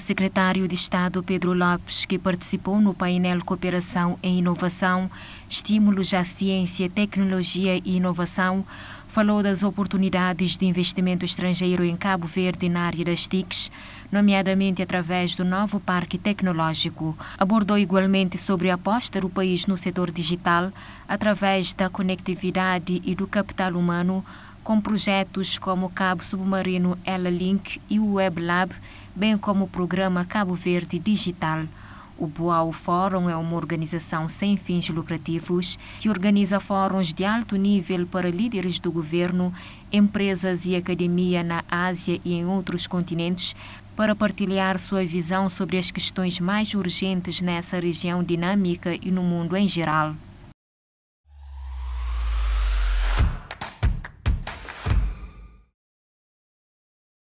O secretário de Estado Pedro Lopes, que participou no painel Cooperação em Inovação, Estímulos à Ciência, Tecnologia e Inovação, falou das oportunidades de investimento estrangeiro em Cabo Verde na área das TICs, nomeadamente através do novo Parque Tecnológico. Abordou igualmente sobre a aposta do país no setor digital através da conectividade e do capital humano, com projetos como o Cabo Submarino L-Link e o WebLab, bem como o programa Cabo Verde Digital. O Boal Fórum é uma organização sem fins lucrativos que organiza fóruns de alto nível para líderes do governo, empresas e academia na Ásia e em outros continentes para partilhar sua visão sobre as questões mais urgentes nessa região dinâmica e no mundo em geral.